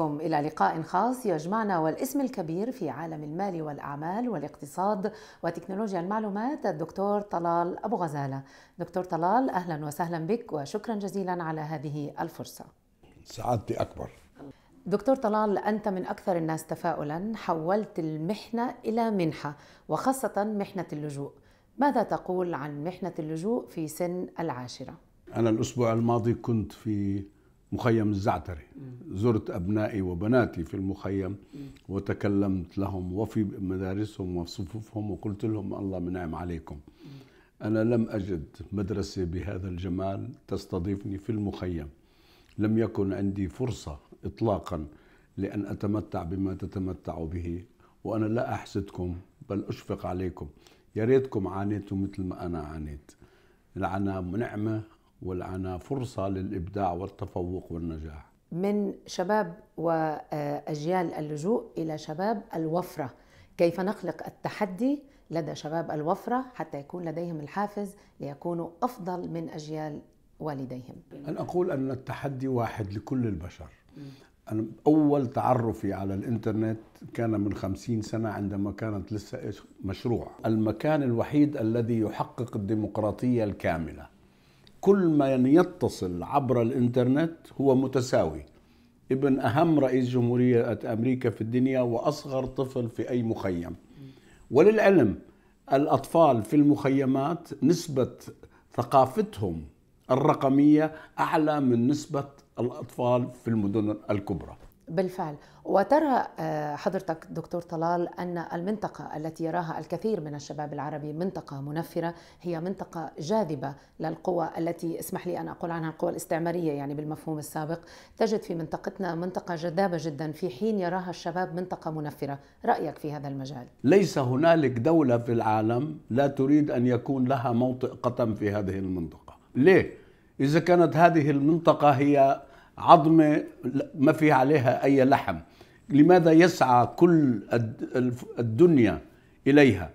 بكم إلى لقاء خاص يجمعنا والاسم الكبير في عالم المال والأعمال والاقتصاد وتكنولوجيا المعلومات الدكتور طلال أبو غزالة دكتور طلال أهلا وسهلا بك وشكرا جزيلا على هذه الفرصة سعادتي أكبر دكتور طلال أنت من أكثر الناس تفاؤلا حولت المحنة إلى منحة وخاصة محنة اللجوء ماذا تقول عن محنة اللجوء في سن العاشرة؟ أنا الأسبوع الماضي كنت في مخيم الزعتري زرت أبنائي وبناتي في المخيم وتكلمت لهم وفي مدارسهم وصفوفهم وقلت لهم الله منعم عليكم أنا لم أجد مدرسة بهذا الجمال تستضيفني في المخيم لم يكن عندي فرصة إطلاقا لأن أتمتع بما تتمتع به وأنا لا أحسدكم بل أشفق عليكم يا ريتكم عانيتوا مثل ما أنا عانيت العناء نعمة والعنا فرصة للإبداع والتفوق والنجاح من شباب وأجيال اللجوء إلى شباب الوفرة كيف نخلق التحدي لدى شباب الوفرة حتى يكون لديهم الحافز ليكونوا أفضل من أجيال والديهم أنا أقول أن التحدي واحد لكل البشر أنا أول تعرفي على الإنترنت كان من خمسين سنة عندما كانت لسه مشروع المكان الوحيد الذي يحقق الديمقراطية الكاملة كل ما يتصل عبر الانترنت هو متساوي ابن اهم رئيس جمهوريه امريكا في الدنيا واصغر طفل في اي مخيم وللعلم الاطفال في المخيمات نسبه ثقافتهم الرقميه اعلى من نسبه الاطفال في المدن الكبرى بالفعل وترى آه، حضرتك دكتور طلال ان المنطقه التي يراها الكثير من الشباب العربي منطقه منفره هي منطقه جاذبه للقوى التي اسمح لي ان اقول عنها القوى الاستعماريه يعني بالمفهوم السابق تجد في منطقتنا منطقه جذابه جدا في حين يراها الشباب منطقه منفره رايك في هذا المجال ليس هنالك دوله في العالم لا تريد ان يكون لها موطئ قطم في هذه المنطقه ليه اذا كانت هذه المنطقه هي عظمة ما في عليها أي لحم لماذا يسعى كل الدنيا إليها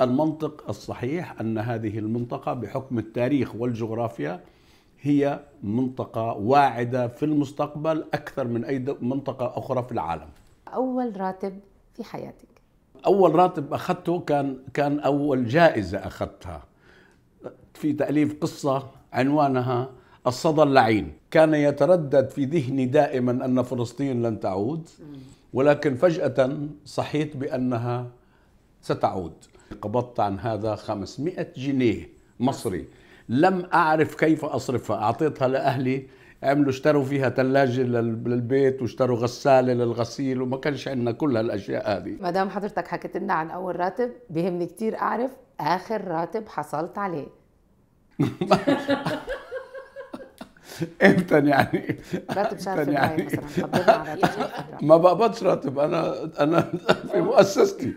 المنطق الصحيح أن هذه المنطقة بحكم التاريخ والجغرافيا هي منطقة واعدة في المستقبل أكثر من أي منطقة أخرى في العالم أول راتب في حياتك أول راتب أخذته كان كان أول جائزة أخذتها في تأليف قصة عنوانها الصدى اللعين كان يتردد في ذهني دائما أن فلسطين لن تعود ولكن فجأة صحيت بأنها ستعود قبضت عن هذا 500 جنيه مصري لم أعرف كيف أصرفها أعطيتها لأهلي عملوا اشتروا فيها ثلاجة للبيت واشتروا غسالة للغسيل وما كانش عندنا كل هالأشياء هذه ما دام حضرتك حكيت لنا عن أول راتب بهمني كثير أعرف آخر راتب حصلت عليه امتى يعني راتب شهر يعني ما بقبضش راتب انا انا في مؤسستي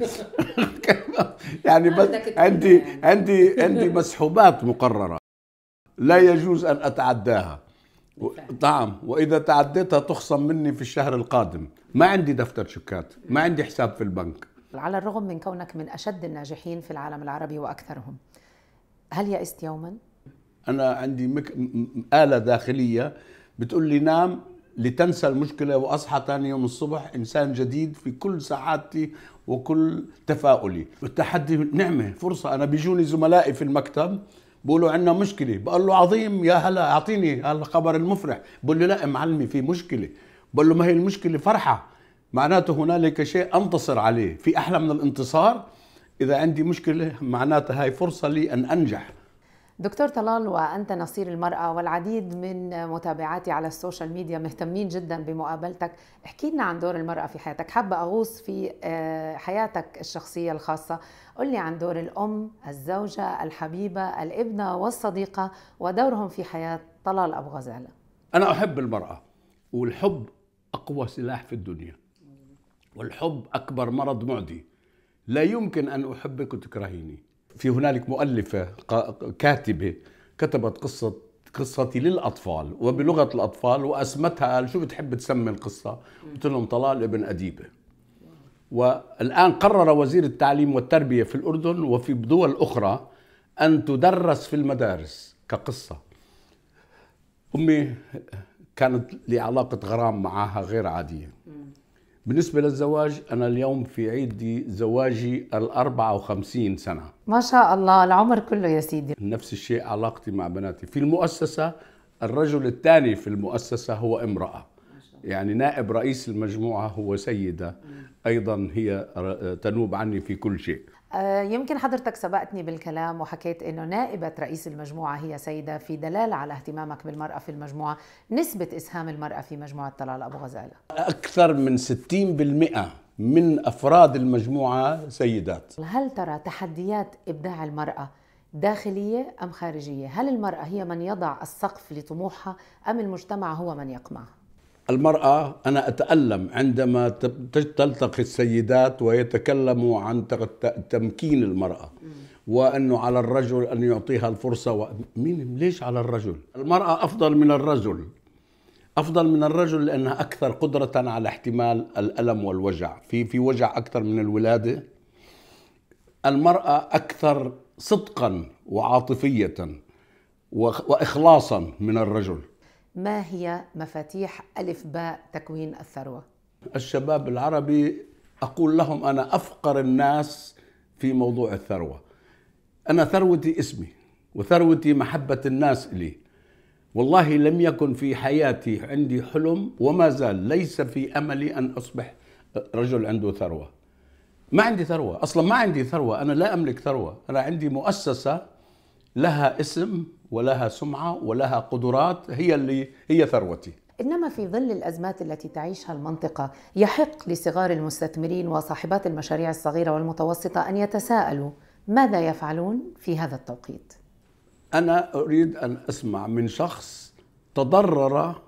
يعني بس يعني. عندي عندي عندي مسحوبات مقرره لا يجوز ان اتعداها نعم واذا تعديتها تخصم مني في الشهر القادم ما عندي دفتر شيكات ما عندي حساب في البنك على الرغم من كونك من اشد الناجحين في العالم العربي واكثرهم هل يئست يوما انا عندي مك... اله داخليه بتقول لي نام لتنسى المشكله واصحى ثاني يوم الصبح انسان جديد في كل سعادتي وكل تفاؤلي التحدي نعمه فرصه انا بيجوني زملائي في المكتب بقولوا عندنا مشكله بقول له عظيم يا هلا اعطيني الخبر المفرح بقول له لا معلمي في مشكله بقول له ما هي المشكله فرحه معناته هنالك شيء انتصر عليه في احلى من الانتصار اذا عندي مشكله معناتها هاي فرصه لي ان انجح دكتور طلال وأنت نصير المرأة والعديد من متابعاتي على السوشيال ميديا مهتمين جدا بمقابلتك احكي لنا عن دور المرأة في حياتك حابة أغوص في آه، حياتك الشخصية الخاصة قل لي عن دور الأم الزوجة الحبيبة الابنة والصديقة ودورهم في حياة طلال أبو غزالة أنا أحب المرأة والحب أقوى سلاح في الدنيا والحب أكبر مرض معدي لا يمكن أن أحبك وتكرهيني في هنالك مؤلفة كاتبة كتبت قصة قصتي للأطفال وبلغة الأطفال وأسمتها قال شو بتحب تسمي القصة قلت لهم طلال ابن أديبة والآن قرر وزير التعليم والتربية في الأردن وفي دول أخرى أن تدرس في المدارس كقصة أمي كانت لي علاقة غرام معها غير عادية بالنسبة للزواج أنا اليوم في عيد زواجي الأربعة وخمسين سنة ما شاء الله العمر كله يا سيدي نفس الشيء علاقتي مع بناتي في المؤسسة الرجل الثاني في المؤسسة هو امرأة يعني نائب رئيس المجموعة هو سيدة أيضا هي تنوب عني في كل شيء آه، يمكن حضرتك سبقتني بالكلام وحكيت انه نائبه رئيس المجموعه هي سيده في دلاله على اهتمامك بالمراه في المجموعه، نسبه اسهام المراه في مجموعه طلال ابو غزاله اكثر من 60% من افراد المجموعه سيدات. هل ترى تحديات ابداع المراه داخليه ام خارجيه؟ هل المراه هي من يضع السقف لطموحها ام المجتمع هو من يقمعها؟ المرأة أنا أتألم عندما تلتقي السيدات ويتكلموا عن تمكين المرأة وأنه على الرجل أن يعطيها الفرصة و... مين ليش على الرجل؟ المرأة أفضل من الرجل أفضل من الرجل لأنها أكثر قدرة على احتمال الألم والوجع في في وجع أكثر من الولادة المرأة أكثر صدقا وعاطفية وإخلاصا من الرجل ما هي مفاتيح ألف باء تكوين الثروة؟ الشباب العربي أقول لهم أنا أفقر الناس في موضوع الثروة أنا ثروتي اسمي وثروتي محبة الناس إلي والله لم يكن في حياتي عندي حلم وما زال ليس في أملي أن أصبح رجل عنده ثروة ما عندي ثروة أصلا ما عندي ثروة أنا لا أملك ثروة أنا عندي مؤسسة لها اسم ولها سمعه ولها قدرات هي اللي هي ثروتي انما في ظل الازمات التي تعيشها المنطقه يحق لصغار المستثمرين وصاحبات المشاريع الصغيره والمتوسطه ان يتساءلوا ماذا يفعلون في هذا التوقيت انا اريد ان اسمع من شخص تضرر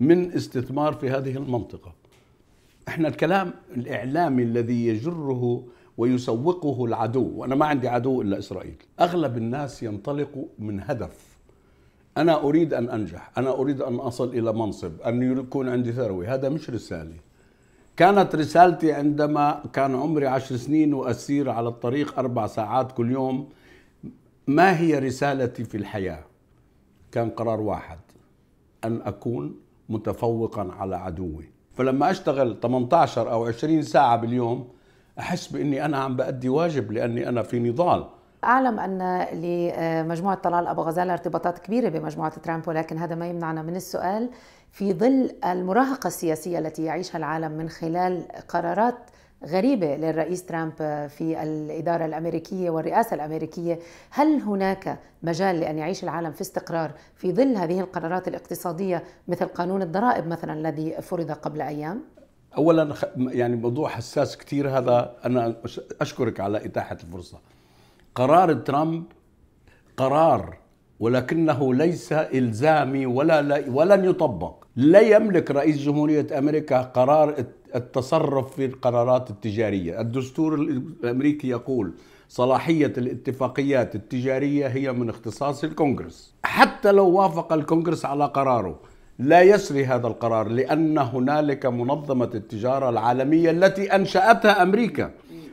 من استثمار في هذه المنطقه احنا الكلام الاعلامي الذي يجره ويسوقه العدو وأنا ما عندي عدو إلا إسرائيل أغلب الناس ينطلق من هدف أنا أريد أن أنجح أنا أريد أن أصل إلى منصب أن يكون عندي ثروة هذا مش رسالة كانت رسالتي عندما كان عمري عشر سنين وأسير على الطريق أربع ساعات كل يوم ما هي رسالتي في الحياة كان قرار واحد أن أكون متفوقا على عدوي فلما أشتغل 18 أو 20 ساعة باليوم احس باني انا عم بادي واجب لاني انا في نضال أعلم أن لمجموعة طلال أبو غزالة ارتباطات كبيرة بمجموعة ترامب ولكن هذا ما يمنعنا من السؤال في ظل المراهقة السياسية التي يعيشها العالم من خلال قرارات غريبة للرئيس ترامب في الإدارة الأمريكية والرئاسة الأمريكية هل هناك مجال لأن يعيش العالم في استقرار في ظل هذه القرارات الاقتصادية مثل قانون الضرائب مثلا الذي فرض قبل أيام؟ اولا يعني موضوع حساس كثير هذا انا اشكرك على اتاحه الفرصه قرار ترامب قرار ولكنه ليس الزامي ولا لا ولن يطبق لا يملك رئيس جمهوريه امريكا قرار التصرف في القرارات التجاريه الدستور الامريكي يقول صلاحيه الاتفاقيات التجاريه هي من اختصاص الكونغرس حتى لو وافق الكونغرس على قراره لا يسري هذا القرار لأن هنالك منظمة التجارة العالمية التي أنشأتها أمريكا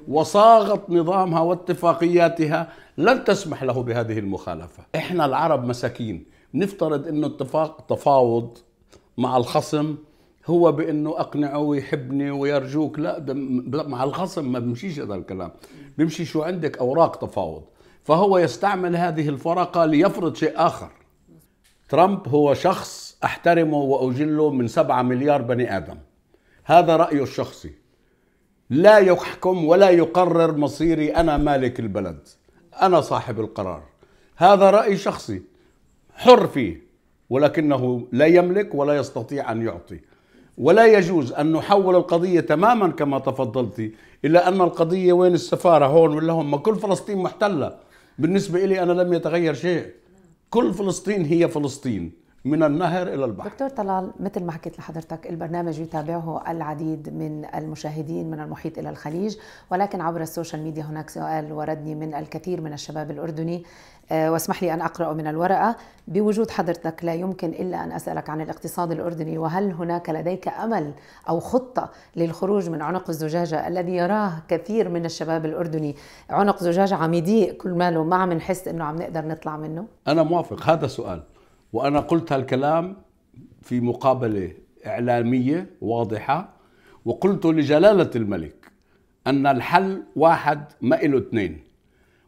وصاغت نظامها واتفاقياتها لن تسمح له بهذه المخالفة إحنا العرب مساكين نفترض أنه اتفاق تفاوض مع الخصم هو بانه اقنعه ويحبني ويرجوك لا مع الخصم ما بمشيش هذا الكلام بمشي شو عندك اوراق تفاوض فهو يستعمل هذه الفرقه ليفرض شيء اخر ترامب هو شخص أحترمه وأجله من سبعة مليار بني آدم هذا رأيه الشخصي لا يحكم ولا يقرر مصيري أنا مالك البلد أنا صاحب القرار هذا رأي شخصي حر فيه ولكنه لا يملك ولا يستطيع أن يعطي ولا يجوز أن نحول القضية تماما كما تفضلتي إلا أن القضية وين السفارة هون ولا هم ما كل فلسطين محتلة بالنسبة إلي أنا لم يتغير شيء كل فلسطين هي فلسطين من النهر الى البحر دكتور طلال مثل ما حكيت لحضرتك البرنامج يتابعه العديد من المشاهدين من المحيط الى الخليج ولكن عبر السوشيال ميديا هناك سؤال وردني من الكثير من الشباب الاردني آه، واسمح لي ان اقرا من الورقه بوجود حضرتك لا يمكن الا ان اسالك عن الاقتصاد الاردني وهل هناك لديك امل او خطه للخروج من عنق الزجاجه الذي يراه كثير من الشباب الاردني عنق زجاجه عم يضيق كل ماله ما عم نحس انه عم نقدر نطلع منه انا موافق هذا سؤال وأنا قلت هالكلام في مقابلة إعلامية واضحة وقلت لجلالة الملك أن الحل واحد ما له اثنين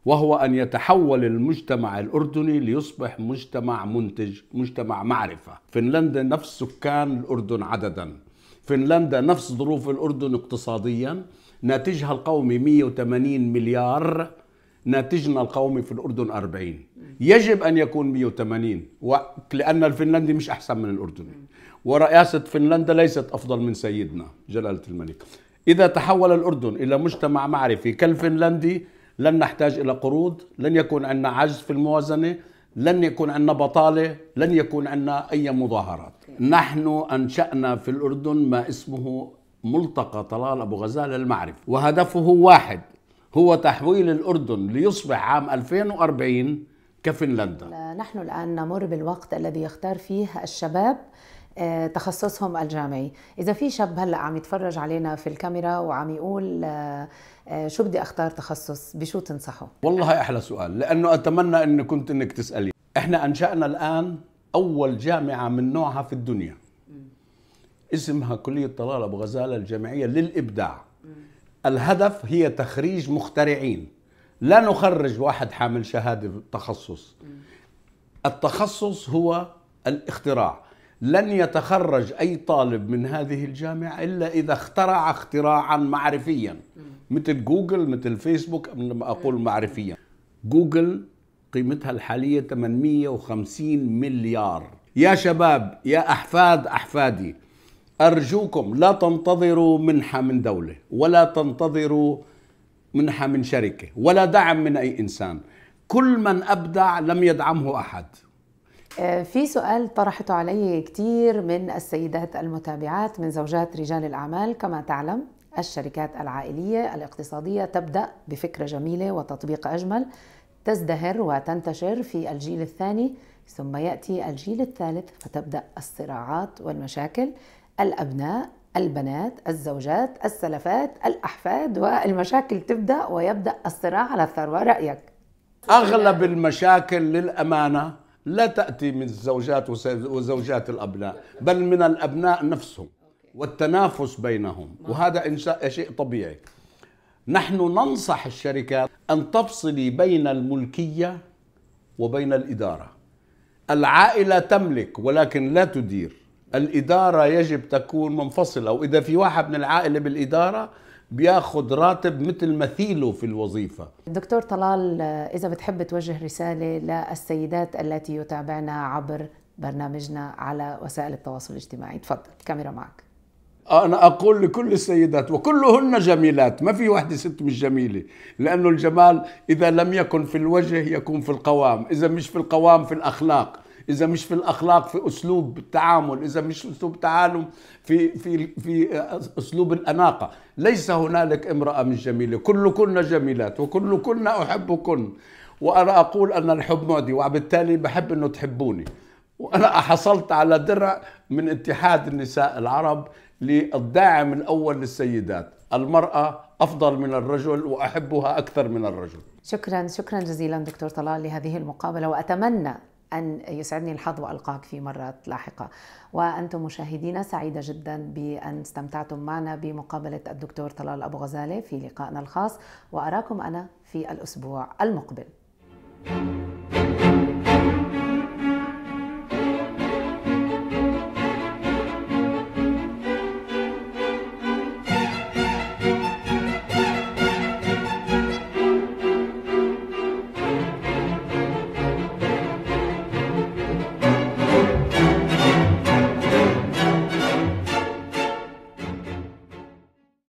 وهو أن يتحول المجتمع الأردني ليصبح مجتمع منتج مجتمع معرفة فنلندا نفس سكان الأردن عددا فنلندا نفس ظروف الأردن اقتصاديا ناتجها القومي 180 مليار ناتجنا القومي في الأردن 40 يجب ان يكون 180 و... لان الفنلندي مش احسن من الاردني ورئاسه فنلندا ليست افضل من سيدنا جلاله الملك اذا تحول الاردن الى مجتمع معرفي كالفنلندي لن نحتاج الى قروض لن يكون عندنا عجز في الموازنه لن يكون عندنا بطاله لن يكون عندنا اي مظاهرات نحن انشانا في الاردن ما اسمه ملتقى طلال ابو غزال المعرفي وهدفه واحد هو تحويل الأردن ليصبح عام 2040 كفنلندا نحن الآن نمر بالوقت الذي يختار فيه الشباب آه، تخصصهم الجامعي إذا في شاب هلأ عم يتفرج علينا في الكاميرا وعم يقول آه، آه، شو بدي أختار تخصص بشو تنصحه؟ والله أحلى سؤال لأنه أتمنى أن كنت أنك تسألي إحنا أنشأنا الآن أول جامعة من نوعها في الدنيا اسمها كلية طلال أبو غزالة الجامعية للإبداع الهدف هي تخريج مخترعين لا نخرج واحد حامل شهاده تخصص التخصص هو الاختراع لن يتخرج اي طالب من هذه الجامعه الا اذا اخترع اختراعا معرفيا مثل جوجل مثل فيسبوك لما اقول معرفيا جوجل قيمتها الحاليه 850 مليار يا شباب يا احفاد احفادي ارجوكم لا تنتظروا منحه من دوله ولا تنتظروا منحة من شركة ولا دعم من أي إنسان كل من أبدع لم يدعمه أحد آه، في سؤال طرحته علي كثير من السيدات المتابعات من زوجات رجال الأعمال كما تعلم الشركات العائلية الاقتصادية تبدأ بفكرة جميلة وتطبيق أجمل تزدهر وتنتشر في الجيل الثاني ثم يأتي الجيل الثالث فتبدأ الصراعات والمشاكل الأبناء البنات الزوجات السلفات الأحفاد والمشاكل تبدأ ويبدأ الصراع على الثروة رأيك أغلب المشاكل للأمانة لا تأتي من الزوجات وزوجات الأبناء بل من الأبناء نفسهم والتنافس بينهم وهذا إنشاء شيء طبيعي نحن ننصح الشركات أن تفصلي بين الملكية وبين الإدارة العائلة تملك ولكن لا تدير الإدارة يجب تكون منفصلة وإذا في واحد من العائلة بالإدارة بياخد راتب مثل مثيله في الوظيفة دكتور طلال إذا بتحب توجه رسالة للسيدات التي يتابعنا عبر برنامجنا على وسائل التواصل الاجتماعي تفضل الكاميرا معك أنا أقول لكل السيدات وكلهن جميلات ما في واحدة ست مش جميلة لأنه الجمال إذا لم يكن في الوجه يكون في القوام إذا مش في القوام في الأخلاق اذا مش في الاخلاق في اسلوب التعامل اذا مش في اسلوب التعالم في في في آه، اسلوب الاناقه ليس هنالك امراه مش جميله كلكن جميلات وكلكن احبكن وانا اقول ان الحب معدي وبالتالي بحب انه تحبوني وانا حصلت على درع من اتحاد النساء العرب للداعم الاول للسيدات المراه افضل من الرجل واحبها اكثر من الرجل شكرا شكرا جزيلا دكتور طلال لهذه المقابله واتمنى أن يسعدني الحظ وألقاك في مرة لاحقة وأنتم مشاهدينا سعيدة جدا بأن استمتعتم معنا بمقابلة الدكتور طلال أبو غزالة في لقائنا الخاص وأراكم أنا في الأسبوع المقبل thank you